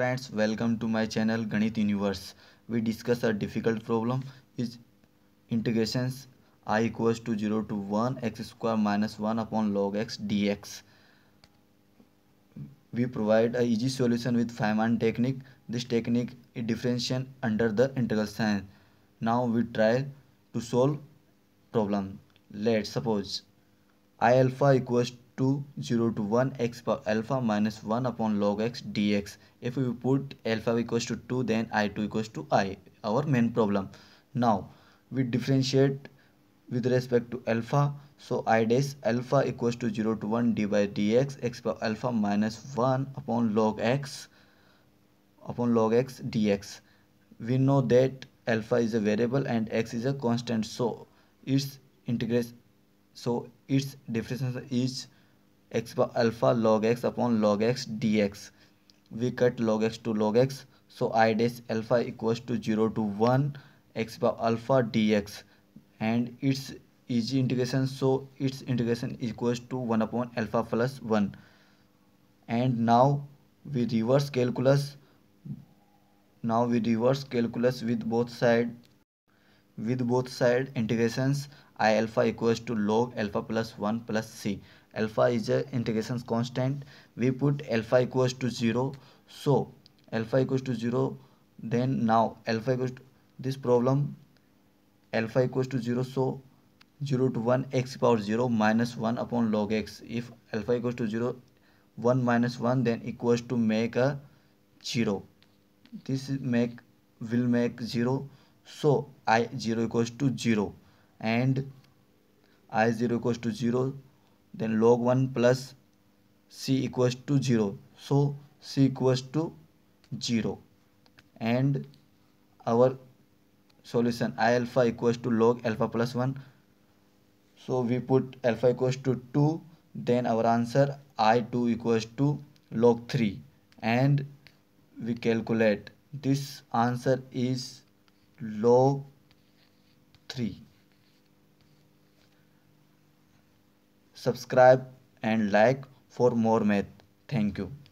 Friends, welcome to my channel Ganit Universe. We discuss a difficult problem is integrations i equals to 0 to 1 x square minus 1 upon log x dx. We provide a easy solution with Feynman technique. This technique is differentiation under the integral sign. Now we try to solve problem. Let's suppose i alpha equals 2 0 to 1 x power alpha minus 1 upon log x dx. If we put alpha equals to 2 then i2 equals to i our main problem. Now we differentiate with respect to alpha so i dash alpha equals to 0 to 1 d by dx x power alpha minus 1 upon log x upon log x dx. We know that alpha is a variable and x is a constant so its integration so its differentiation is X alpha log X upon log X D X we cut log X to log X so I does alpha equal to zero to one X alpha D X and it's easy integration so it's integration equal to one upon alpha plus one and now we reverse calculus now with reverse calculus with both side with both side integrations i alpha equals to log alpha plus 1 plus c alpha is a integration constant we put alpha equals to 0 so alpha equals to 0 then now alpha equals to this problem alpha equals to 0 so 0 to 1 x power 0 minus 1 upon log x if alpha equals to 0 1 minus 1 then equals to make a 0 this make will make 0 so I0 equals to 0 and I0 equals to 0 then log 1 plus C equals to 0. So C equals to 0 and our solution I alpha equals to log alpha plus 1. So we put alpha equals to 2 then our answer I2 equals to log 3 and we calculate this answer is log three subscribe and like for more math thank you